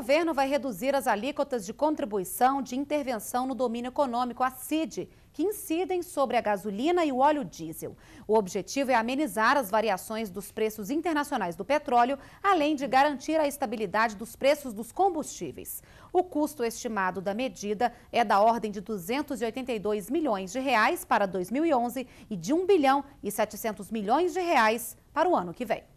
governo vai reduzir as alíquotas de contribuição de intervenção no domínio econômico, a CID, que incidem sobre a gasolina e o óleo diesel. O objetivo é amenizar as variações dos preços internacionais do petróleo, além de garantir a estabilidade dos preços dos combustíveis. O custo estimado da medida é da ordem de 282 milhões de reais para 2011 e de 1 bilhão e 700 milhões de reais para o ano que vem.